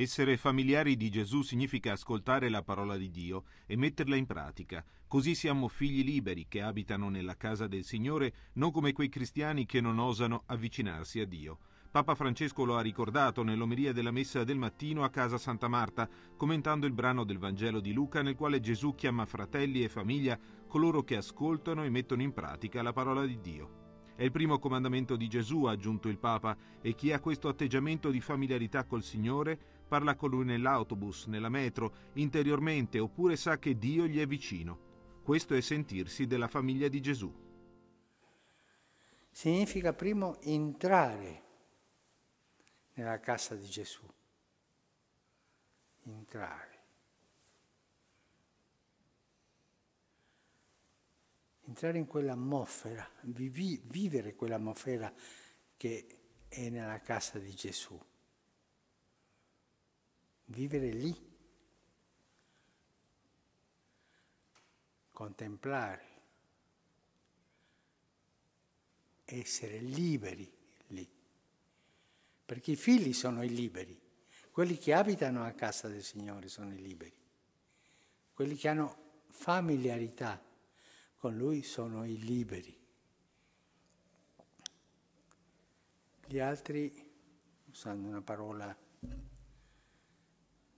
Essere familiari di Gesù significa ascoltare la parola di Dio e metterla in pratica. Così siamo figli liberi che abitano nella casa del Signore, non come quei cristiani che non osano avvicinarsi a Dio. Papa Francesco lo ha ricordato nell'omelia della messa del mattino a casa Santa Marta, commentando il brano del Vangelo di Luca nel quale Gesù chiama fratelli e famiglia coloro che ascoltano e mettono in pratica la parola di Dio. È il primo comandamento di Gesù, ha aggiunto il Papa, e chi ha questo atteggiamento di familiarità col Signore parla con lui nell'autobus, nella metro, interiormente, oppure sa che Dio gli è vicino. Questo è sentirsi della famiglia di Gesù. Significa primo entrare nella casa di Gesù. Entrare. entrare in quell'atmosfera, vivi, vivere quell'atmosfera che è nella casa di Gesù. Vivere lì. Contemplare. Essere liberi lì. Perché i figli sono i liberi. Quelli che abitano a casa del Signore sono i liberi. Quelli che hanno familiarità con lui sono i liberi. Gli altri, usando una parola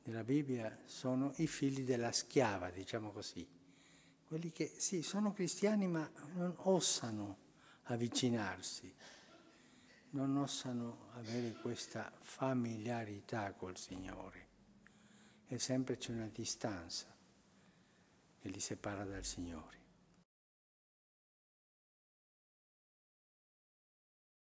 della Bibbia, sono i figli della schiava, diciamo così. Quelli che sì, sono cristiani ma non osano avvicinarsi, non osano avere questa familiarità col Signore. E sempre c'è una distanza che li separa dal Signore.